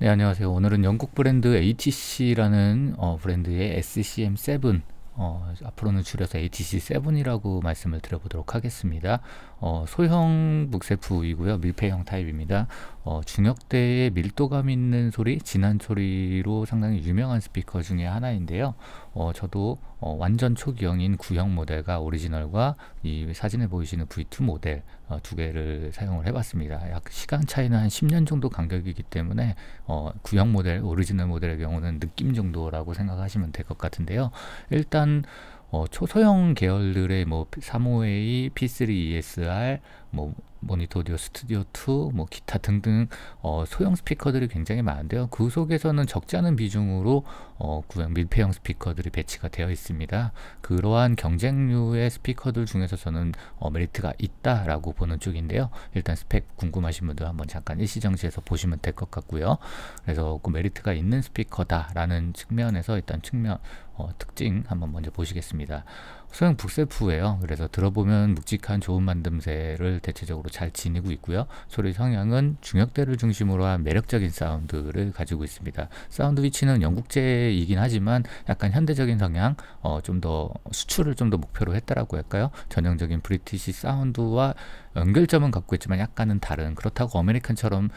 네, 안녕하세요. 오늘은 영국 브랜드 ATC라는 어, 브랜드의 SCM7 어, 앞으로는 줄여서 ATC7이라고 말씀을 드려보도록 하겠습니다. 어, 소형 묵세프이고요. 밀폐형 타입입니다. 어, 중역대의 밀도감 있는 소리, 진한 소리로 상당히 유명한 스피커 중에 하나인데요. 어, 저도 어, 완전 초기형인 구형 모델과 오리지널과 이 사진에 보이시는 V2 모델 어, 두 개를 사용을 해봤습니다. 약 시간 차이는 한 10년 정도 간격이기 때문에 어, 구형 모델, 오리지널 모델의 경우는 느낌 정도라고 생각하시면 될 것 같은데요. 일단 어, 초소형 계열들의 뭐 358, P3ESR, 뭐 모니터 오디오 스튜디오 2, 뭐 기타 등등 어, 소형 스피커들이 굉장히 많은데요. 그 속에서는 적지 않은 비중으로 어, 구형 밀폐형 스피커들이 배치가 되어 있습니다. 그러한 경쟁류의 스피커들 중에서 저는 어, 메리트가 있다라고 보는 쪽인데요. 일단 스펙 궁금하신 분들 한번 잠깐 일시정지해서 보시면 될 것 같고요. 그래서 그 메리트가 있는 스피커다라는 측면에서 일단 측면 어, 특징 한번 먼저 보시겠습니다. 소형 북세프예요. 그래서 들어보면 묵직한 좋은 만듦새를 대체적으로 잘 지니고 있고요. 소리 성향은 중역대를 중심으로 한 매력적인 사운드를 가지고 있습니다. 사운드 위치는 영국제이긴 하지만 약간 현대적인 성향, 어, 좀 더 수출을 좀 더 목표로 했다라고 할까요? 전형적인 브리티시 사운드와 연결점은 갖고 있지만 약간은 다른 그렇다고 아메리칸처럼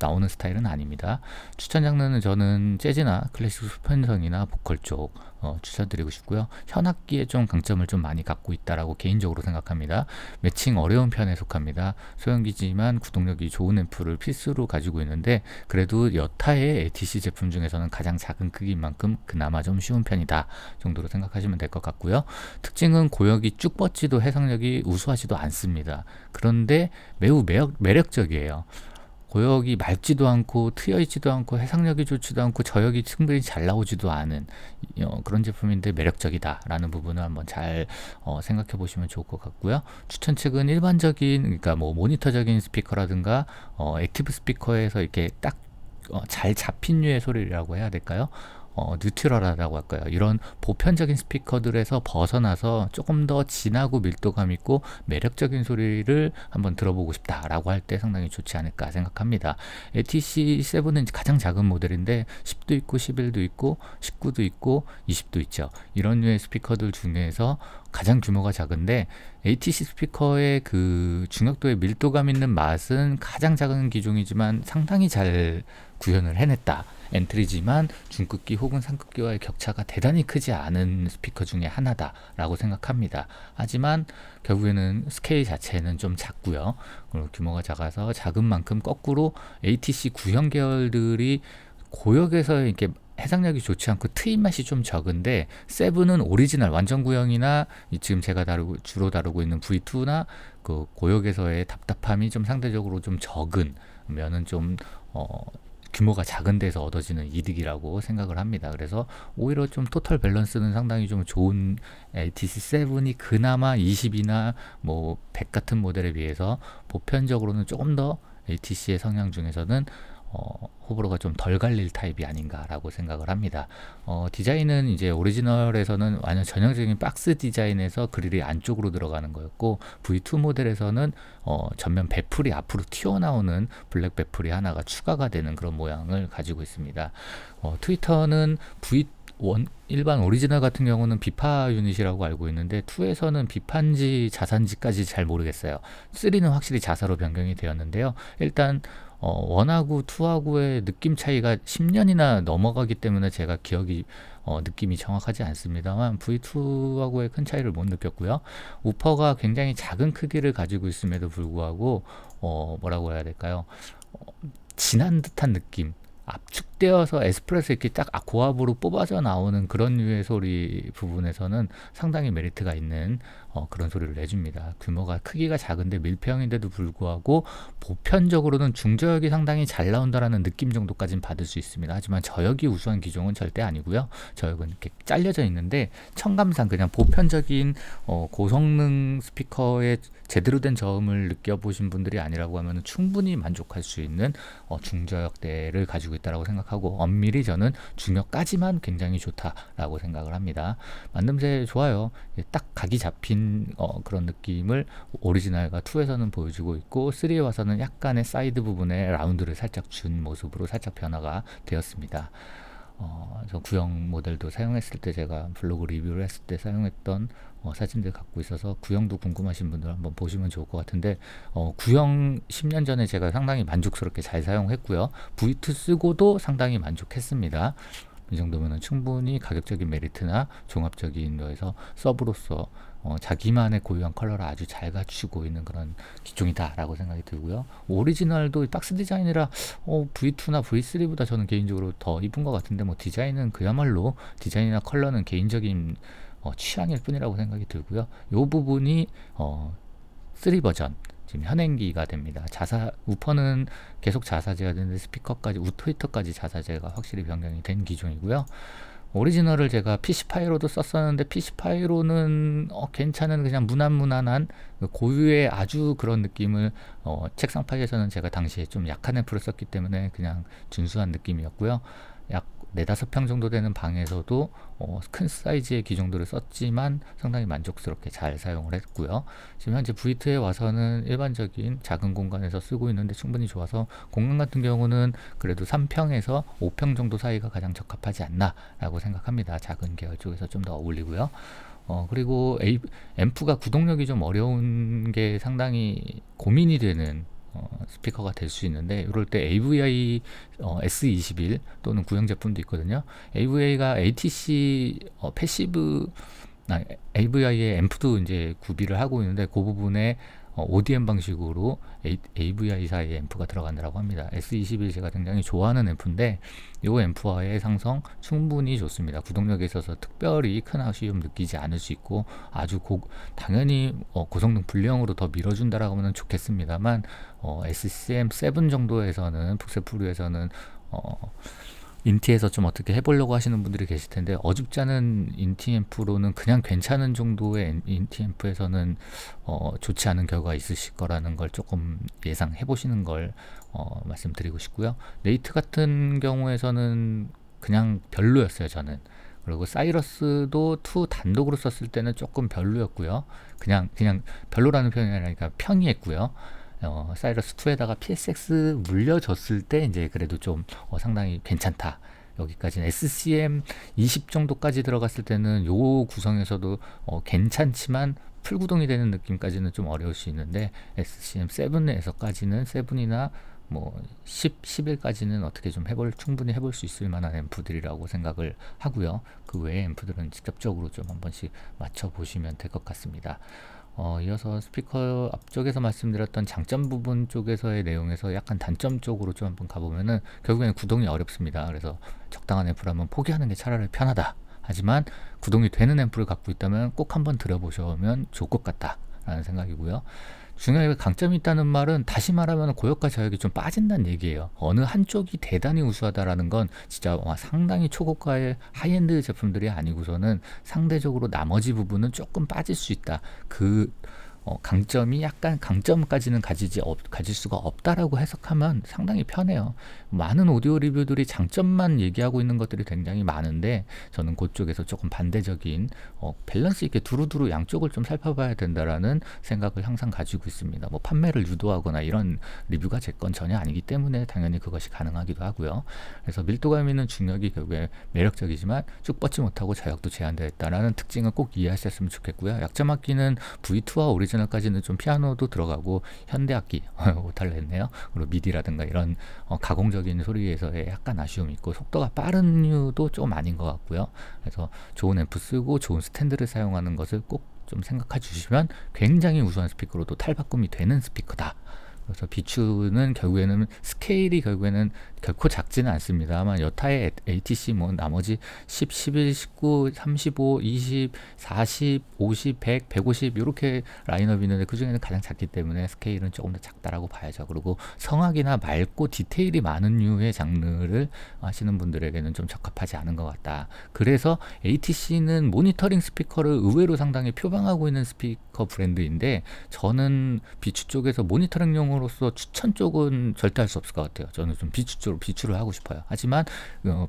나오는 스타일은 아닙니다. 추천 장르는 저는 재즈나 클래식 수편성이나 보컬 쪽 어, 추천드리고 싶고요. 현악기에 좀 강점 단점을 좀 많이 갖고 있다라고 개인적으로 생각합니다. 매칭 어려운 편에 속합니다. 소형기지만 구동력이 좋은 앰프를 필수로 가지고 있는데 그래도 여타의 ATC 제품 중에서는 가장 작은 크기인 만큼 그나마 좀 쉬운 편이다 정도로 생각하시면 될 것 같고요. 특징은 고역이 쭉 뻗지도 해상력이 우수하지도 않습니다. 그런데 매우 매력, 매력적이에요. 고역이 맑지도 않고 트여있지도 않고 해상력이 좋지도 않고 저역이 충분히 잘 나오지도 않은 어, 그런 제품인데 매력적이다라는 부분을 한번 잘 어, 생각해 보시면 좋을 것 같고요. 추천 측은 일반적인 그러니까 뭐 모니터적인 스피커라든가 어, 액티브 스피커에서 이렇게 딱 잘 잡힌 류의 소리라고 해야 될까요? 어, 뉴트럴하다고 할까요? 이런 보편적인 스피커들에서 벗어나서 조금 더 진하고 밀도감 있고 매력적인 소리를 한번 들어보고 싶다라고 할 때 상당히 좋지 않을까 생각합니다. ATC7은 가장 작은 모델인데 10도 있고 11도 있고 19도 있고 20도 있죠. 이런 류의 스피커들 중에서 가장 규모가 작은데 ATC 스피커의 그 중역도의 밀도감 있는 맛은 가장 작은 기종이지만 상당히 잘 구현을 해냈다. 엔트리지만 중급기 혹은 상급기와의 격차가 대단히 크지 않은 스피커 중에 하나다라고 생각합니다. 하지만 결국에는 스케일 자체는 좀 작고요. 그리고 규모가 작아서 작은 만큼 거꾸로 ATC 구형 계열들이 고역에서 이렇게 해상력이 좋지 않고 트임 맛이 좀 적은데 세븐은 오리지널 완전 구형이나 지금 제가 다루고 주로 다루고 있는 V2나 그 고역에서의 답답함이 좀 상대적으로 좀 적은 면은 좀 어, 규모가 작은 데서 얻어지는 이득이라고 생각을 합니다. 그래서 오히려 좀 토탈 밸런스는 상당히 좀 좋은 DC7이 그나마 20이나 뭐 100 같은 모델에 비해서 보편적으로는 조금 더 ATC의 성향 중에서는 어, 호불호가 좀 덜 갈릴 타입이 아닌가라고 생각을 합니다. 어, 디자인은 이제 오리지널에서는 완전 전형적인 박스 디자인에서 그릴이 안쪽으로 들어가는 거였고 V2 모델에서는 어, 전면 배풀이 앞으로 튀어나오는 블랙 배풀이 하나가 추가가 되는 그런 모양을 가지고 있습니다. 어, 트위터는 V 원, 일반 오리지널 같은 경우는 비파 유닛이라고 알고 있는데 2에서는 비판지 자산지까지 잘 모르겠어요. 3는 확실히 자사로 변경이 되었는데요. 일단 어, 원하고 투하고의 느낌 차이가 10년이나 넘어가기 때문에 제가 기억이 어, 느낌이 정확하지 않습니다만 V2하고의 큰 차이를 못 느꼈고요. 우퍼가 굉장히 작은 크기를 가지고 있음에도 불구하고 어, 뭐라고 해야 될까요? 어, 진한 듯한 느낌, 압축 떼어서 에스프레소 이렇게 딱 고압으로 뽑아져 나오는 그런 류의 소리 부분에서는 상당히 메리트가 있는 어, 그런 소리를 내줍니다. 규모가 크기가 작은데 밀폐형인데도 불구하고 보편적으로는 중저역이 상당히 잘 나온다라는 느낌 정도까지는 받을 수 있습니다. 하지만 저역이 우수한 기종은 절대 아니고요. 저역은 이렇게 잘려져 있는데 청감상 그냥 보편적인 어, 고성능 스피커의 제대로 된 저음을 느껴보신 분들이 아니라고 하면 충분히 만족할 수 있는 어, 중저역대를 가지고 있다고 생각합니다. 생각하고 엄밀히 저는 중역까지만 굉장히 좋다라고 생각을 합니다. 만듦새 좋아요. 딱 각이 잡힌 어, 그런 느낌을 오리지널과 2에서는 보여주고 있고 3에 와서는 약간의 사이드 부분에 라운드를 살짝 준 모습으로 살짝 변화가 되었습니다. 어, 구형 모델도 사용했을 때 제가 블로그 리뷰를 했을 때 사용했던 어, 사진들 갖고 있어서 구형도 궁금하신 분들 한번 보시면 좋을 것 같은데 어, 구형 10년 전에 제가 상당히 만족스럽게 잘 사용했고요 V2 쓰고도 상당히 만족했습니다 이 정도면 충분히 가격적인 메리트나 종합적인 거에서 서브로서 어, 자기만의 고유한 컬러를 아주 잘 갖추고 있는 그런 기종이다라고 생각이 들고요. 오리지널도 박스 디자인이라 어, V2나 V3보다 저는 개인적으로 더 이쁜 것 같은데 뭐 디자인은 그야말로 디자인이나 컬러는 개인적인 어, 취향일 뿐이라고 생각이 들고요. 이 부분이 어, 3 버전 지금 현행기가 됩니다. 자사 우퍼는 계속 자사제가 되는데 스피커까지 우토히터까지 자사제가 확실히 변경이 된 기종이고요. 오리지널을 제가 PC 파이로도 썼었는데 PC 파이로는 어, 괜찮은 그냥 무난무난한 그 고유의 아주 그런 느낌을 어, 책상 파이에서는 제가 당시에 좀 약한 앰프를 썼기 때문에 그냥 준수한 느낌이었고요. 약 네다섯 평 정도 되는 방에서도 어, 큰 사이즈의 기종들을 썼지만 상당히 만족스럽게 잘 사용을 했고요. 지금 현재 V2에 와서는 일반적인 작은 공간에서 쓰고 있는데 충분히 좋아서 공간 같은 경우는 그래도 3평에서 5평 정도 사이가 가장 적합하지 않나라고 생각합니다. 작은 계열 쪽에서 좀 더 어울리고요. 어, 그리고 앰프가 구동력이 좀 어려운 게 상당히 고민이 되는 어, 스피커가 될 수 있는데 이럴 때 AVI 어, S21 또는 구형 제품도 있거든요. AVI가 ATC 어, 패시브 아 AVI의 앰프도 이제 구비를 하고 있는데 그 부분에 어, ODM 방식으로 A, v i 사의 앰프가 들어간다고 합니다. S21 제가 굉장히 좋아하는 앰프인데 이 앰프와의 상성 충분히 좋습니다. 구동력에 있어서 특별히 큰 아쉬움 느끼지 않을 수 있고 아주 고, 당연히 어, 고성능 불량으로 더밀어준다고 하면 좋겠습니다만 어, SCM7 정도에서는 북세프류에서는 어, 인티에서 좀 어떻게 해보려고 하시는 분들이 계실 텐데 어줍지 않은 인티 앰프로는 그냥 괜찮은 정도의 인티 앰프에서는 어, 좋지 않은 결과가 있으실 거라는 걸 조금 예상해 보시는 걸 어, 말씀드리고 싶고요 네이트 같은 경우에서는 그냥 별로였어요 저는 그리고 사이러스도 투 단독으로 썼을 때는 조금 별로였고요 그냥 그냥 별로라는 표현이 아니라 그러니까 평이했고요 어, 사이러스 2에다가 PSX 물려줬을 때 이제 그래도 좀 어, 상당히 괜찮다. 여기까지는 SCM 20 정도까지 들어갔을 때는 요 구성에서도 어, 괜찮지만 풀구동이 되는 느낌까지는 좀 어려울 수 있는데 SCM 7에서까지는 7이나 뭐 10, 11까지는 어떻게 좀 해볼 충분히 해볼 수 있을 만한 앰프들이라고 생각을 하고요. 그 외의 앰프들은 직접적으로 좀 한 번씩 맞춰 보시면 될 것 같습니다. 어, 이어서 스피커 앞쪽에서 말씀드렸던 장점 부분 쪽에서의 내용에서 약간 단점 쪽으로 좀 한번 가보면은 결국에는 구동이 어렵습니다. 그래서 적당한 앰프 한번 포기하는 게 차라리 편하다. 하지만 구동이 되는 앰프를 갖고 있다면 꼭 한번 들어보시면 좋을 것 같다라는 생각이고요. 중요하게 강점이 있다는 말은 다시 말하면 고역과 저역이 좀 빠진다는 얘기예요. 어느 한쪽이 대단히 우수하다라는 건 진짜 상당히 초고가의 하이엔드 제품들이 아니고서는 상대적으로 나머지 부분은 조금 빠질 수 있다. 그 어, 강점이 약간 강점까지는 가지지 없, 가질 수가 없다라고 해석하면 상당히 편해요. 많은 오디오 리뷰들이 장점만 얘기하고 있는 것들이 굉장히 많은데 저는 그쪽에서 조금 반대적인 어, 밸런스 있게 두루두루 양쪽을 좀 살펴봐야 된다라는 생각을 항상 가지고 있습니다. 뭐 판매를 유도하거나 이런 리뷰가 제 건 전혀 아니기 때문에 당연히 그것이 가능하기도 하고요. 그래서 밀도감 있는 중력이 결국에 매력적이지만 쭉 뻗지 못하고 자역도 제한되어 있다라는 특징을 꼭 이해하셨으면 좋겠고요. 약점악기는 V2와 오리 오리지널까지는 좀 피아노도 들어가고 현대악기 오탈을 했네요. 그리고 미디라든가 이런 어, 가공적인 소리에서의 약간 아쉬움이 있고 속도가 빠른 이유도 좀 아닌 것 같고요. 그래서 좋은 앰프 쓰고 좋은 스탠드를 사용하는 것을 꼭 좀 생각해 주시면 굉장히 우수한 스피커로도 탈바꿈이 되는 스피커다. 그래서 비추는 결국에는 스케일이 결국에는 결코 작지는 않습니다. 아마 여타의 ATC 뭐 나머지 10, 11, 19, 35, 20, 40, 50, 100, 150 이렇게 라인업이 있는데 그 중에는 가장 작기 때문에 스케일은 조금 더 작다라고 봐야죠. 그리고 성악이나 맑고 디테일이 많은 류의 장르를 하시는 분들에게는 좀 적합하지 않은 것 같다. 그래서 ATC는 모니터링 스피커를 의외로 상당히 표방하고 있는 스피커 브랜드인데 저는 비추 쪽에서 모니터링용으로 사람으로서 추천 쪽은 절대 할 수 없을 것 같아요. 저는 좀 비추 쪽으로 비추를 하고 싶어요. 하지만 어,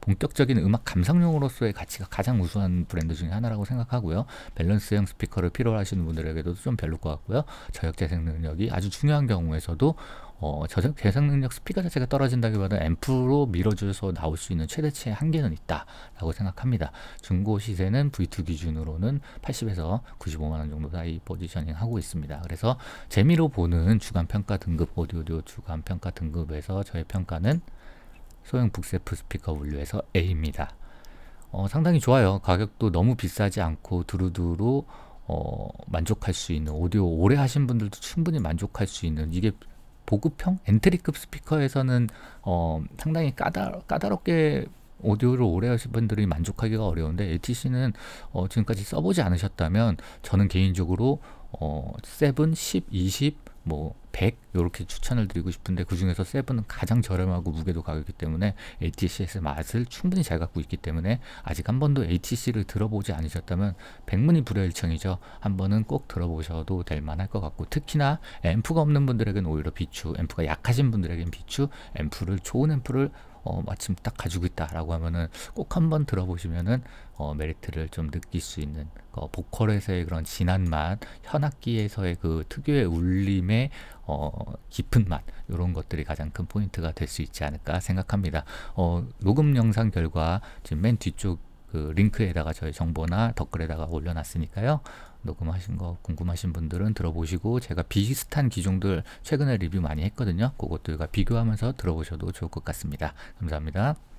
본격적인 음악 감상용으로서의 가치가 가장 우수한 브랜드 중에 하나라고 생각하고요. 밸런스형 스피커를 필요로 하시는 분들에게도 좀 별로일 것 같고요. 저역 재생 능력이 아주 중요한 경우에서도 어, 저작 재생 능력 스피커 자체가 떨어진다기보다는 앰프로 밀어줘서 나올 수 있는 최대치의 한계는 있다라고 생각합니다. 중고 시세는 V2 기준으로는 80에서 95만 원 정도 사이 포지셔닝 하고 있습니다. 그래서 재미로 보는 주간 평가 등급 오디오디오 주간 평가 등급에서 저의 평가는 소형 북세프 스피커 분류에서 A입니다. 어, 상당히 좋아요. 가격도 너무 비싸지 않고 두루두루 어, 만족할 수 있는 오디오 오래 하신 분들도 충분히 만족할 수 있는 이게 보급형 엔트리급 스피커에서는 어, 상당히 까다, 까다롭게 오디오를 오래 하신 분들이 만족하기가 어려운데 ATC는 어, 지금까지 써보지 않으셨다면 저는 개인적으로 어, 7, 10, 20 뭐100 이렇게 추천을 드리고 싶은데 그 중에서 세븐은 가장 저렴하고 무게도 가볍기 때문에 ATC의 맛을 충분히 잘 갖고 있기 때문에 아직 한 번도 ATC를 들어보지 않으셨다면 백문이 불여일청이죠. 한 번은 꼭 들어보셔도 될 만할 것 같고 특히나 앰프가 없는 분들에겐 오히려 비추, 앰프가 약하신 분들에겐 비추, 앰프를 좋은 앰프를 어, 마침 딱 가지고 있다라고 하면은 꼭 한번 들어보시면은 어, 메리트를 좀 느낄 수 있는 어, 보컬에서의 그런 진한 맛, 현악기에서의 그 특유의 울림의 어, 깊은 맛 이런 것들이 가장 큰 포인트가 될 수 있지 않을까 생각합니다. 어, 녹음 영상 결과 지금 맨 뒤쪽 그 링크에다가 저희 정보나 댓글에다가 올려놨으니까요. 녹음하신 거 궁금하신 분들은 들어보시고 제가 비슷한 기종들 최근에 리뷰 많이 했거든요. 그것들과 비교하면서 들어보셔도 좋을 것 같습니다. 감사합니다.